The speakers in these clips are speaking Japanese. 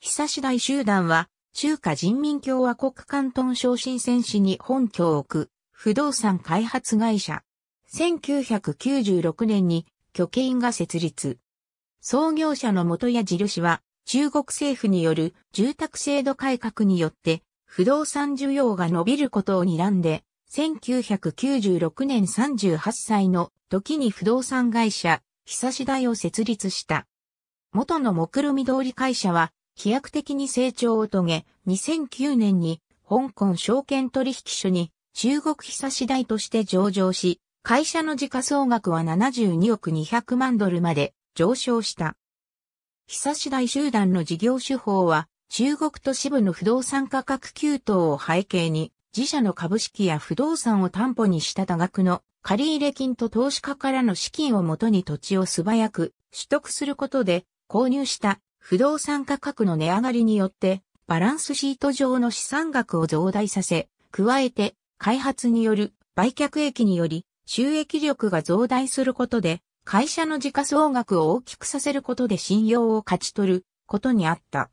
久し大集団は、中華人民共和国関東省進戦士市に本拠を置く、不動産開発会社。1996年に、巨金が設立。創業者の元谷印は、中国政府による住宅制度改革によって、不動産需要が伸びることを睨んで、1996年38歳の時に不動産会社、久し大を設立した。元の目論見通り会社は飛躍的に成長を遂げ、2009年に香港証券取引所に中国久し代として上場し、会社の時価総額は72億200万ドルまで上昇した。久し代集団の事業手法は、中国都市部の不動産価格急騰を背景に、自社の株式や不動産を担保にした多額の借入金と投資家からの資金をもとに土地を素早く取得することで購入した不動産価格の値上がりによって、バランスシート上の資産額を増大させ、加えて、開発による売却益により、収益力が増大することで、会社の時価総額を大きくさせることで信用を勝ち取ることにあった。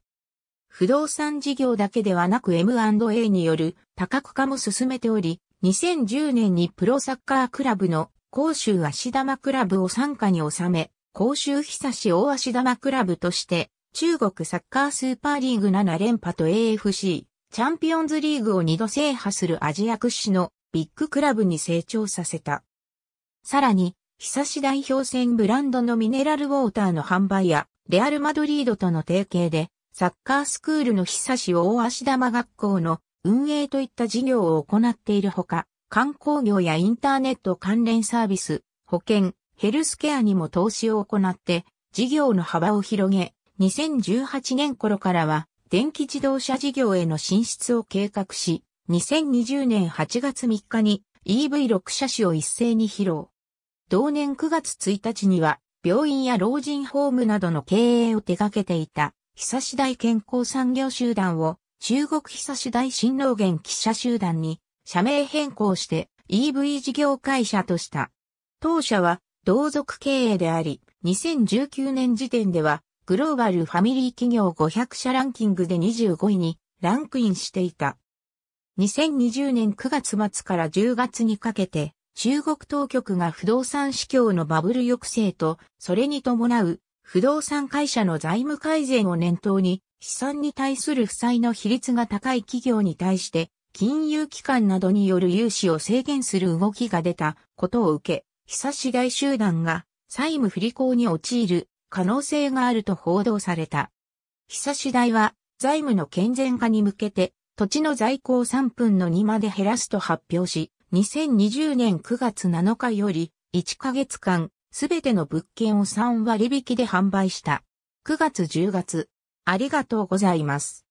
不動産事業だけではなく M&A による多角化も進めており、2010年にプロサッカークラブの甲州足玉クラブを参加に収め、甲州久し大足玉クラブとして中国サッカースーパーリーグ7連覇と AFC チャンピオンズリーグを2度制覇するアジア屈指のビッグクラブに成長させた。さらに、久し代表戦ブランドのミネラルウォーターの販売や、レアル・マドリードとの提携で、サッカースクールの久し大足玉学校の運営といった事業を行っているほか、観光業やインターネット関連サービス、保険、ヘルスケアにも投資を行って、事業の幅を広げ、2018年頃からは電気自動車事業への進出を計画し、2020年8月3日に EV6 車種を一斉に披露。同年9月1日には病院や老人ホームなどの経営を手掛けていた、久し大健康産業集団を中国久し大新能元記者集団に社名変更して EV 事業会社とした。当社は同族経営であり、2019年時点ではグローバルファミリー企業500社ランキングで25位にランクインしていた。2020年9月末から10月にかけて、中国当局が不動産市況のバブル抑制と、それに伴う不動産会社の財務改善を念頭に、資産に対する負債の比率が高い企業に対して、金融機関などによる融資を制限する動きが出たことを受け、久し大集団が債務不履行に陥る可能性があると報道された。久し代は財務の健全化に向けて土地の在庫を3分の2まで減らすと発表し、2020年9月7日より1ヶ月間すべての物件を3割引きで販売した。9月10月、ありがとうございます。